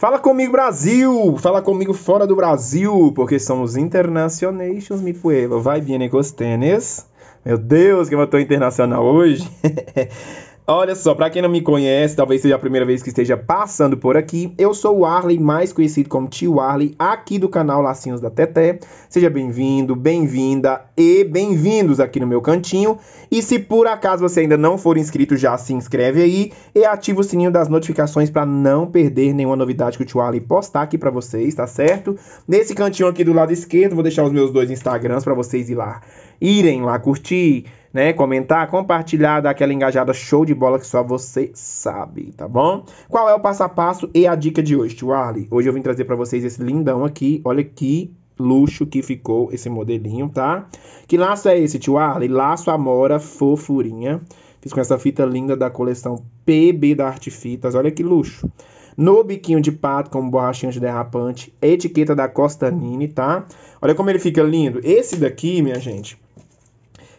Fala comigo, Brasil! Fala comigo fora do Brasil, porque somos internacionais, mi pueblo. Vai bien, tênis Meu Deus, que eu tô internacional hoje. Olha só, para quem não me conhece, talvez seja a primeira vez que esteja passando por aqui, eu sou o Arley, mais conhecido como Tio Arley, aqui do canal Lacinhos da Teté. Seja bem-vindo, bem-vinda e bem-vindos aqui no meu cantinho. E se por acaso você ainda não for inscrito, já se inscreve aí e ativa o sininho das notificações para não perder nenhuma novidade que o Tio Arley postar aqui para vocês, tá certo? Nesse cantinho aqui do lado esquerdo, vou deixar os meus dois Instagrams para vocês ir lá, irem lá curtir né? Comentar, compartilhar, dar aquela engajada show de bola que só você sabe, tá bom? Qual é o passo a passo e a dica de hoje, tio Arley? Hoje eu vim trazer para vocês esse lindão aqui. Olha que luxo que ficou esse modelinho, tá? Que laço é esse, tio Arley? Laço Amora Fofurinha. Fiz com essa fita linda da coleção PB da Arte Fitas. Olha que luxo. No biquinho de pato, com borrachinha de derrapante. Etiqueta da Costanini, tá? Olha como ele fica lindo. Esse daqui, minha gente,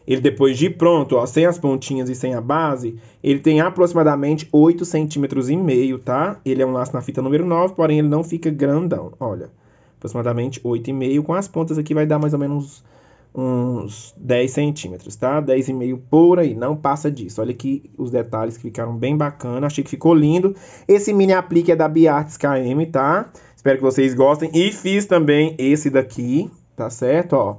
ele depois de pronto, ó, sem as pontinhas e sem a base, ele tem aproximadamente 8 centímetros e meio, tá? Ele é um laço na fita número 9, porém ele não fica grandão, olha. Aproximadamente 8,5, com as pontas aqui vai dar mais ou menos uns 10 centímetros, tá? 10,5 por aí, não passa disso. Olha aqui os detalhes que ficaram bem bacana, achei que ficou lindo. Esse mini aplique é da Biarts KM, tá? Espero que vocês gostem. E fiz também esse daqui, tá certo? Ó,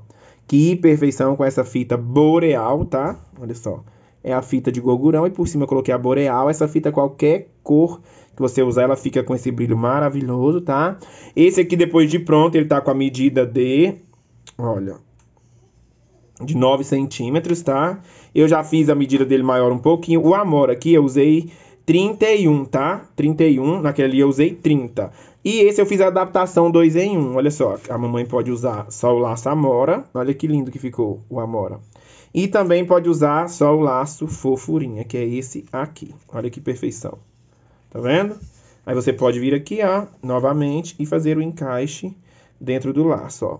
que perfeição com essa fita boreal, tá? Olha só. É a fita de gorgurão e por cima eu coloquei a boreal. Essa fita qualquer cor que você usar, ela fica com esse brilho maravilhoso, tá? Esse aqui depois de pronto, ele tá com a medida de... Olha, de 9 centímetros, tá? Eu já fiz a medida dele maior um pouquinho. O amor aqui eu usei 31, tá? 31, naquele ali eu usei 30. E esse eu fiz a adaptação 2 em 1. Um. Olha só, a mamãe pode usar só o laço amora. Olha que lindo que ficou o amora. E também pode usar só o laço fofurinha, que é esse aqui. Olha que perfeição. Tá vendo? Aí você pode vir aqui, ó, novamente e fazer o encaixe dentro do laço, ó.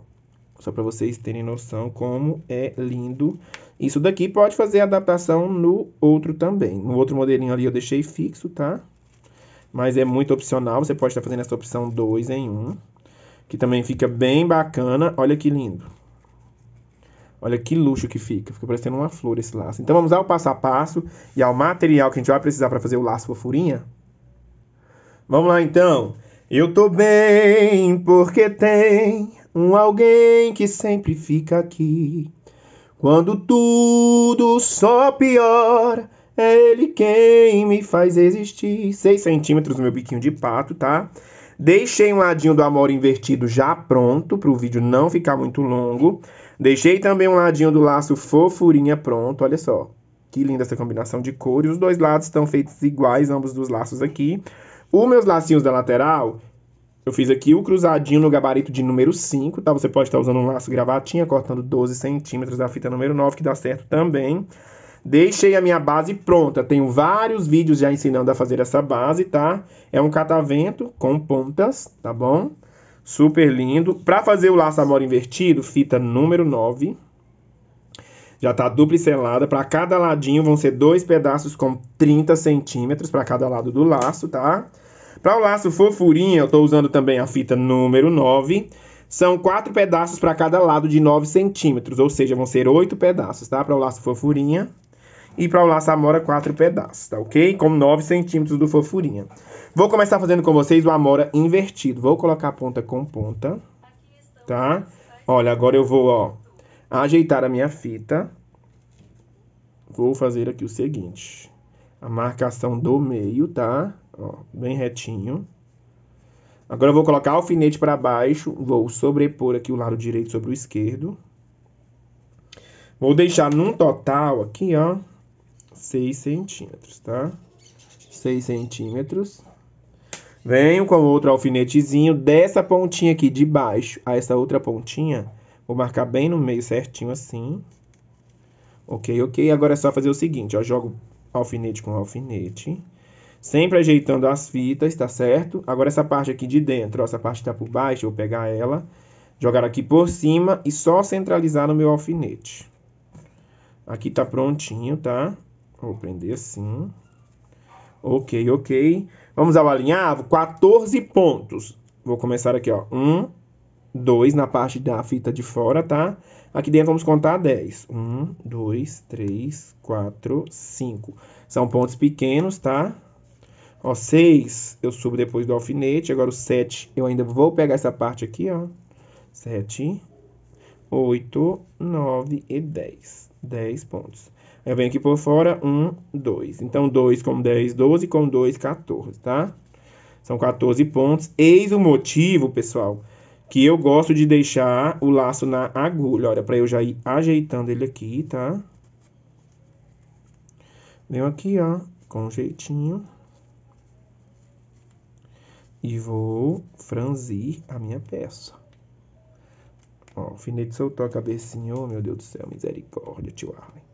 Só para vocês terem noção como é lindo. Isso daqui pode fazer adaptação no outro também. No outro modelinho ali eu deixei fixo, tá? mas é muito opcional. Você pode estar fazendo essa opção 2 em 1, um, que também fica bem bacana. Olha que lindo. Olha que luxo que fica. Fica parecendo uma flor esse laço. Então vamos ao passo a passo e ao material que a gente vai precisar para fazer o laço fofurinha. Vamos lá então. Eu tô bem porque tem um alguém que sempre fica aqui. Quando tudo só piora é ele quem me faz existir. 6 centímetros no meu biquinho de pato, tá? Deixei um ladinho do amor invertido já pronto, para o vídeo não ficar muito longo. Deixei também um ladinho do laço fofurinha pronto, olha só. Que linda essa combinação de cor. E os dois lados estão feitos iguais, ambos dos laços aqui. Os meus lacinhos da lateral, eu fiz aqui o cruzadinho no gabarito de número 5, tá? Você pode estar usando um laço gravatinha, cortando 12 centímetros da fita número 9, que dá certo também. Deixei a minha base pronta. Tenho vários vídeos já ensinando a fazer essa base, tá? É um catavento com pontas, tá bom? Super lindo. Para fazer o laço amora invertido, fita número 9. Já tá duplicelada. Para cada ladinho vão ser dois pedaços com 30 centímetros para cada lado do laço, tá? Para o laço fofurinha, eu tô usando também a fita número 9. São quatro pedaços para cada lado de 9 centímetros, ou seja, vão ser oito pedaços, tá? Para o laço fofurinha e para o laço amora quatro pedaços, tá ok? Com 9 centímetros do fofurinha. Vou começar fazendo com vocês o amora invertido. Vou colocar ponta com ponta, tá? Olha, agora eu vou, ó, ajeitar a minha fita. Vou fazer aqui o seguinte. A marcação do meio, tá? Ó, bem retinho. Agora eu vou colocar alfinete para baixo. Vou sobrepor aqui o lado direito sobre o esquerdo. Vou deixar num total aqui, ó, 6 centímetros, tá? 6 centímetros. Venho com outro alfinetezinho dessa pontinha aqui de baixo a ah, essa outra pontinha. Vou marcar bem no meio certinho assim. Ok, ok. Agora é só fazer o seguinte, ó. Jogo alfinete com alfinete. Sempre ajeitando as fitas, tá certo? Agora essa parte aqui de dentro, ó, essa parte tá por baixo, vou pegar ela, jogar aqui por cima e só centralizar no meu alfinete. Aqui tá prontinho, tá? Vou prender assim. Ok, ok. Vamos ao alinhavo. 14 pontos. Vou começar aqui, ó. 1, 2 na parte da fita de fora, tá? Aqui dentro vamos contar 10. 1, 2, 3, 4, 5. São pontos pequenos, tá? Ó, 6 eu subo depois do alfinete. Agora o 7 eu ainda vou pegar essa parte aqui, ó. 7, 8, 9 e 10. 10 pontos. Eu venho aqui por fora, 1, 2. Então, 2 com 10, 12, com 2, 14, tá? São 14 pontos. Eis o motivo, pessoal, que eu gosto de deixar o laço na agulha. Olha, pra eu já ir ajeitando ele aqui, tá? Venho aqui, ó, com um jeitinho. E vou franzir a minha peça. Ó, o finete soltou a cabecinha. Oh, meu Deus do céu, misericórdia, tio Arlen.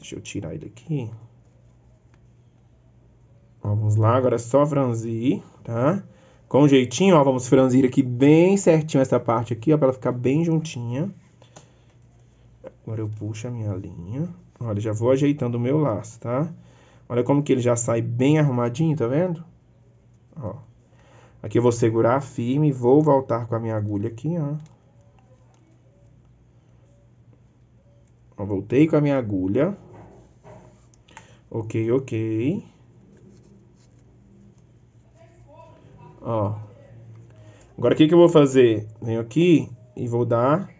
Deixa eu tirar ele aqui. Ó, vamos lá, agora é só franzir, tá? Com jeitinho, ó, vamos franzir aqui bem certinho essa parte aqui, ó, pra ela ficar bem juntinha. Agora eu puxo a minha linha. Olha, já vou ajeitando o meu laço, tá? Olha como que ele já sai bem arrumadinho, tá vendo? Ó. Aqui eu vou segurar firme e vou voltar com a minha agulha aqui, ó. ó voltei com a minha agulha, Ok, ok. Ó. Agora o que, que eu vou fazer? Venho aqui e vou dar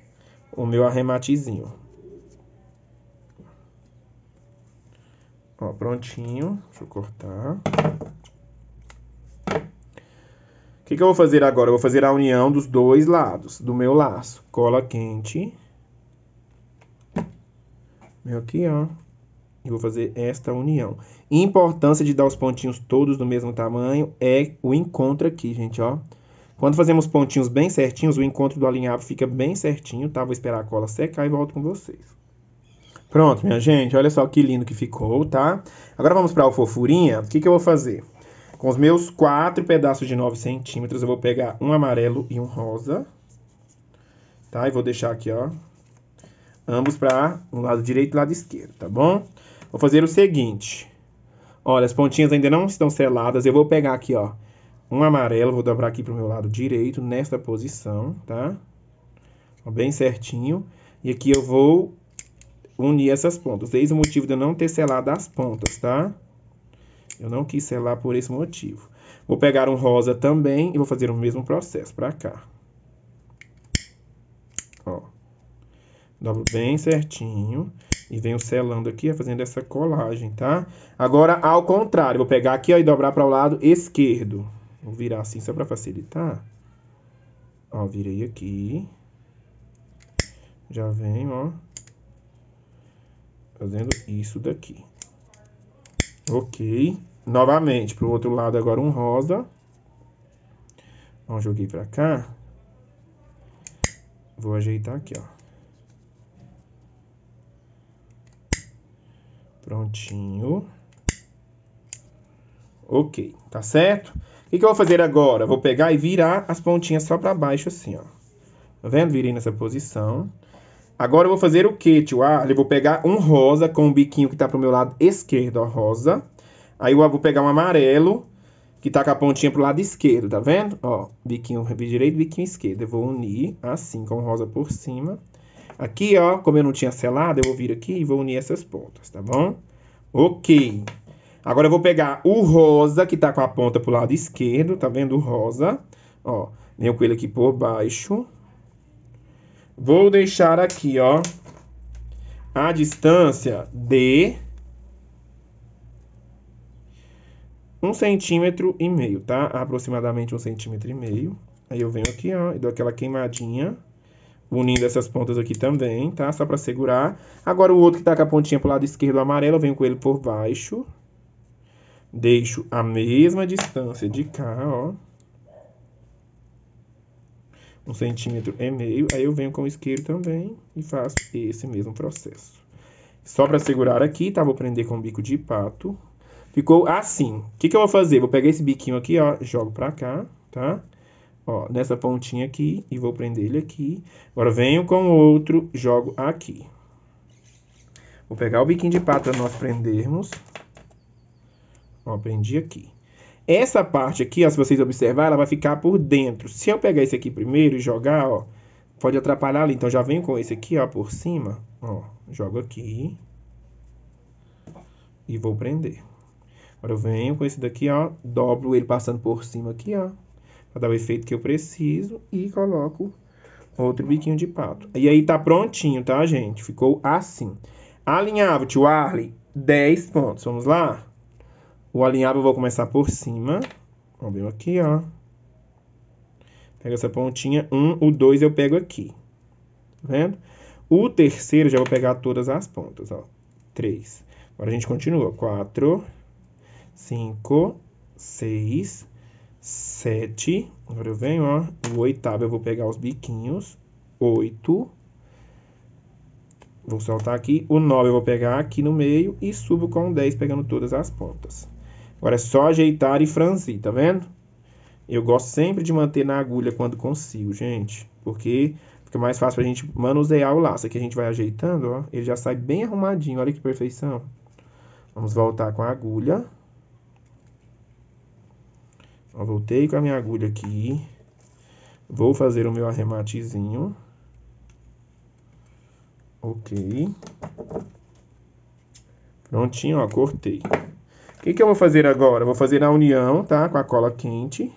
o meu arrematezinho. Ó, prontinho. Deixa eu cortar. O que, que eu vou fazer agora? Eu vou fazer a união dos dois lados do meu laço. Cola quente. Venho aqui, ó. Eu vou fazer esta união. Importância de dar os pontinhos todos do mesmo tamanho é o encontro aqui, gente, ó. Quando fazemos pontinhos bem certinhos, o encontro do alinhavo fica bem certinho, tá? Vou esperar a cola secar e volto com vocês. Pronto, minha gente, olha só que lindo que ficou, tá? Agora vamos para o fofurinha. O que, que eu vou fazer? Com os meus quatro pedaços de 9 centímetros, eu vou pegar um amarelo e um rosa, tá? E vou deixar aqui, ó, ambos para o lado direito e lado esquerdo, tá bom? Vou fazer o seguinte. Olha, as pontinhas ainda não estão seladas. Eu vou pegar aqui, ó, um amarelo, vou dobrar aqui para o meu lado direito, nesta posição, tá? bem certinho. E aqui eu vou unir essas pontas. Eis o motivo de eu não ter selado as pontas, tá? Eu não quis selar por esse motivo. Vou pegar um rosa também e vou fazer o mesmo processo para cá. Dobro bem certinho. E venho selando aqui, fazendo essa colagem, tá? Agora, ao contrário, vou pegar aqui ó, e dobrar para o lado esquerdo. Vou virar assim só para facilitar. Ó, virei aqui. Já venho, ó. Fazendo isso daqui. Ok. Novamente, para o outro lado agora um rosa. Ó, joguei para cá. Vou ajeitar aqui, ó. Prontinho. Ok, tá certo? O que, que eu vou fazer agora? Vou pegar e virar as pontinhas só para baixo, assim, ó. Tá vendo? Virei nessa posição. Agora eu vou fazer o quê, tio Arley? Ah, vou pegar um rosa com o biquinho que tá pro meu lado esquerdo, ó, rosa. Aí eu vou pegar um amarelo, que tá com a pontinha pro lado esquerdo, tá vendo? Ó, biquinho direito, biquinho esquerdo. Eu vou unir assim, com o rosa por cima. Aqui, ó, como eu não tinha selado, eu vou vir aqui e vou unir essas pontas, tá bom? Ok. Agora eu vou pegar o rosa, que tá com a ponta pro lado esquerdo, tá vendo o rosa? Ó, venho com ele aqui por baixo. Vou deixar aqui, ó, a distância de um centímetro e meio, tá? Aproximadamente um centímetro e meio. Aí eu venho aqui, ó, e dou aquela queimadinha unindo essas pontas aqui também, tá? Só para segurar. Agora o outro que está com a pontinha para o lado esquerdo amarelo, eu venho com ele por baixo. Deixo a mesma distância de cá, ó. Um centímetro e meio. Aí eu venho com o isqueiro também e faço esse mesmo processo. Só para segurar aqui, tá? Vou prender com o bico de pato. Ficou assim. O que, que eu vou fazer? Vou pegar esse biquinho aqui, ó, jogo para cá, tá? ó, nessa pontinha aqui e vou prender ele aqui. Agora venho com o outro, jogo aqui. Vou pegar o biquinho de pata para nós prendermos. Ó, prendi aqui. Essa parte aqui, ó, se vocês observar, ela vai ficar por dentro. Se eu pegar esse aqui primeiro e jogar, ó, pode atrapalhar ali. Então já venho com esse aqui, ó, por cima, ó, jogo aqui e vou prender. Agora eu venho com esse daqui, ó, dobro ele passando por cima aqui, ó, para dar o efeito que eu preciso e coloco outro biquinho de pato. E aí tá prontinho, tá, gente? Ficou assim. Alinhavo, tio Arley, 10 pontos. Vamos lá? O alinhavo eu vou começar por cima. vamos ver aqui, ó. Pega essa pontinha, um, o dois eu pego aqui. Tá vendo? O terceiro já vou pegar todas as pontas, ó. Três. Agora a gente continua. Quatro, cinco, seis, sete. Agora eu venho, ó. O oitavo eu vou pegar os biquinhos. Oito. Vou soltar aqui. O nove eu vou pegar aqui no meio e subo com o dez, pegando todas as pontas. Agora é só ajeitar e franzir, tá vendo? Eu gosto sempre de manter na agulha quando consigo, gente. Porque fica mais fácil pra gente manusear o laço. Aqui a gente vai ajeitando, ó. Ele já sai bem arrumadinho. Olha que perfeição. Vamos voltar com a agulha. Ó, voltei com a minha agulha aqui. Vou fazer o meu arrematezinho. Ok. Prontinho, ó, cortei. O que, que eu vou fazer agora? vou fazer a união, tá? Com a cola quente.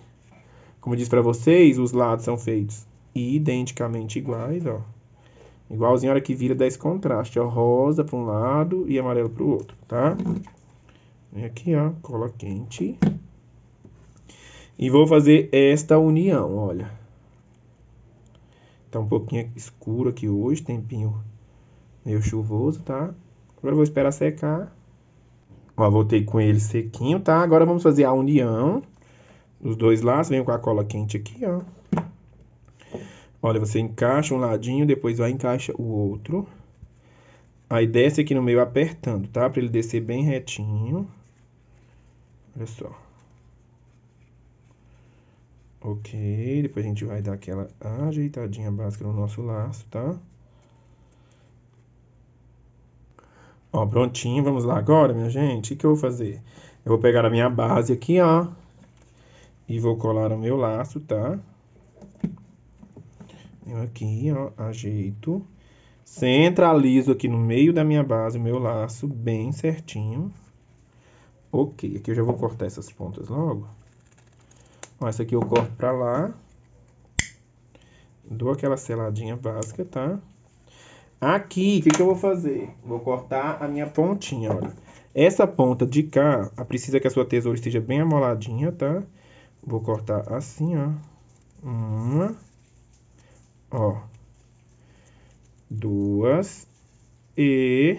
Como eu disse para vocês, os lados são feitos identicamente iguais, ó. Igualzinho a hora que vira, dá esse contraste, ó. Rosa para um lado e amarelo para o outro, tá? Vem aqui, ó, cola quente. E vou fazer esta união, olha. Tá um pouquinho escuro aqui hoje, tempinho meio chuvoso, tá? Agora vou esperar secar. Ó, voltei com ele sequinho, tá? Agora vamos fazer a união dos dois lados. Venho com a cola quente aqui, ó. Olha, você encaixa um ladinho, depois vai encaixa o outro. Aí desce aqui no meio apertando, tá? Pra ele descer bem retinho. Olha só. Ok, depois a gente vai dar aquela ajeitadinha básica no nosso laço, tá? Ó, prontinho, vamos lá agora, minha gente. O que eu vou fazer? Eu vou pegar a minha base aqui, ó. E vou colar o meu laço, tá? Eu aqui, ó, ajeito. Centralizo aqui no meio da minha base o meu laço, bem certinho. Ok, aqui eu já vou cortar essas pontas logo. Ó, essa aqui eu corto pra lá. Dou aquela seladinha básica, tá? Aqui, o que, que eu vou fazer? Vou cortar a minha pontinha, olha. Essa ponta de cá, precisa que a sua tesoura esteja bem amoladinha, tá? Vou cortar assim, ó. Uma. Ó. Duas. E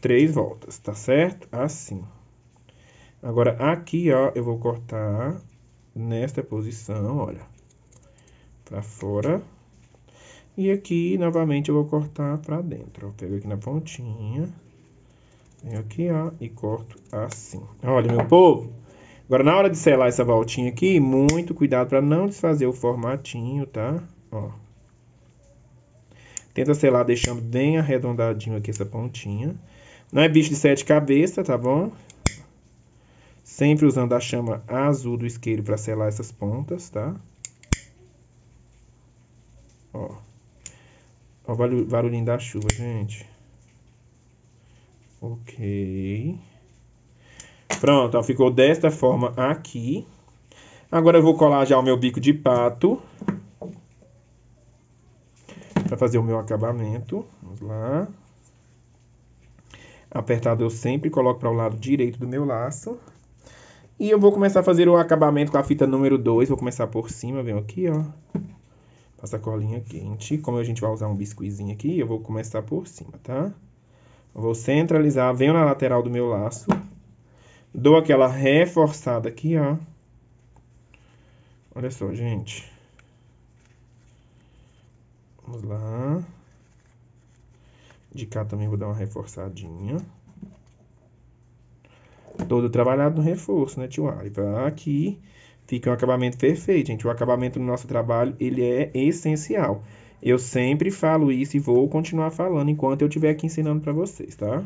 três voltas, tá certo? Assim. Agora, aqui, ó, eu vou cortar nesta posição, olha, para fora. E aqui, novamente, eu vou cortar para dentro. Eu pego aqui na pontinha, venho aqui, ó, e corto assim. Olha, meu povo, agora na hora de selar essa voltinha aqui, muito cuidado para não desfazer o formatinho, tá? Ó. Tenta selar deixando bem arredondadinho aqui essa pontinha. Não é bicho de sete cabeças, tá bom? Sempre usando a chama azul do isqueiro para selar essas pontas, tá? Ó. Ó o barulhinho da chuva, gente. Ok. Pronto, ó, ficou desta forma aqui. Agora eu vou colar já o meu bico de pato. Para fazer o meu acabamento. Vamos lá. Apertado eu sempre coloco para o lado direito do meu laço. E eu vou começar a fazer o acabamento com a fita número 2. Vou começar por cima, vem aqui, ó. Passa a colinha quente. Como a gente vai usar um biscuizinho aqui, eu vou começar por cima, tá? vou centralizar, venho na lateral do meu laço. Dou aquela reforçada aqui, ó. Olha só, gente. Vamos lá. De cá também vou dar uma reforçadinha todo trabalhado no reforço, né, tio Ali? Aqui fica um acabamento perfeito, gente. O acabamento no nosso trabalho, ele é essencial. Eu sempre falo isso e vou continuar falando enquanto eu estiver aqui ensinando para vocês, tá?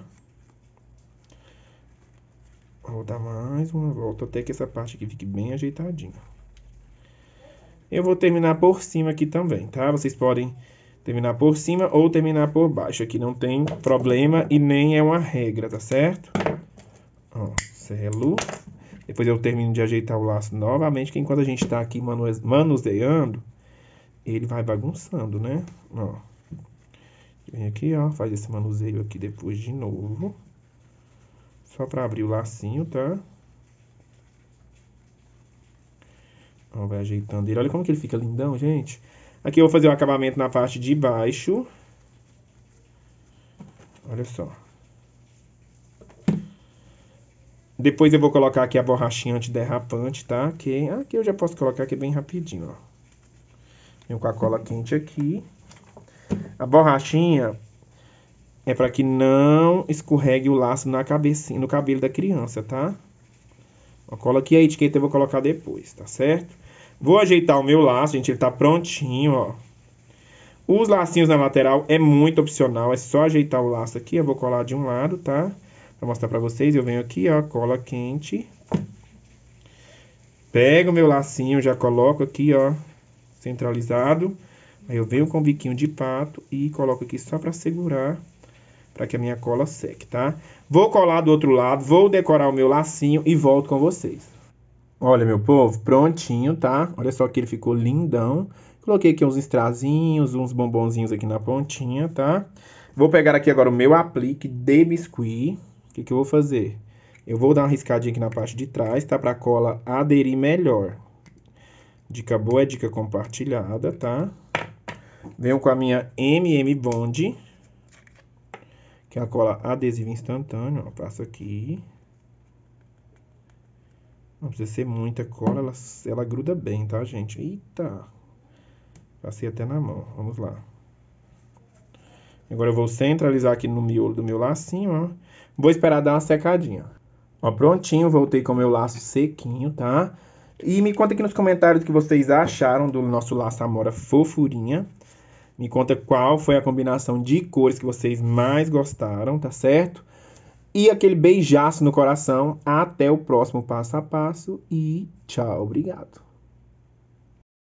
Vou dar mais uma volta até que essa parte aqui fique bem ajeitadinha. Eu vou terminar por cima aqui também, tá? Vocês podem terminar por cima ou terminar por baixo. Aqui não tem problema e nem é uma regra, tá certo? Ó, selo. Depois eu termino de ajeitar o laço novamente, que enquanto a gente está aqui manuseando, ele vai bagunçando, né? Ó. Vem aqui, ó, faz esse manuseio aqui depois de novo. Só para abrir o lacinho, tá? Ó, vai ajeitando ele. Olha como que ele fica lindão, gente. Aqui eu vou fazer o acabamento na parte de baixo. Olha só. Depois eu vou colocar aqui a borrachinha antiderrapante, tá? Que aqui eu já posso colocar aqui bem rapidinho, ó. Venho com a cola quente aqui. A borrachinha é para que não escorregue o laço na cabecinha, no cabelo da criança, tá? Eu cola aqui a etiqueta eu vou colocar depois, tá certo? Vou ajeitar o meu laço, gente, ele tá prontinho, ó. Os lacinhos na lateral é muito opcional, é só ajeitar o laço aqui, eu vou colar de um lado, tá? Tá? Para mostrar para vocês, eu venho aqui, ó, cola quente. Pego o meu lacinho, já coloco aqui, ó, centralizado. Aí eu venho com o biquinho de pato e coloco aqui só para segurar, para que a minha cola seque, tá? Vou colar do outro lado, vou decorar o meu lacinho e volto com vocês. Olha, meu povo, prontinho, tá? Olha só que ele ficou lindão. Coloquei aqui uns estrazinhos, uns bombonzinhos aqui na pontinha, tá? Vou pegar aqui agora o meu aplique de biscuit. O que, que eu vou fazer? Eu vou dar uma riscadinha aqui na parte de trás, tá? Para a cola aderir melhor. Dica boa é dica compartilhada, tá? Venho com a minha MM Bond, que é a cola adesiva instantânea, ó, passo aqui. Não precisa ser muita cola, ela, ela gruda bem, tá, gente? Eita! Passei até na mão, vamos lá. Agora eu vou centralizar aqui no miolo do meu lacinho, ó. Vou esperar dar uma secadinha. Ó, prontinho, voltei com meu laço sequinho, tá? E me conta aqui nos comentários o que vocês acharam do nosso laço Amora fofurinha. Me conta qual foi a combinação de cores que vocês mais gostaram, tá certo? E aquele beijaço no coração. Até o próximo passo a passo e tchau, obrigado.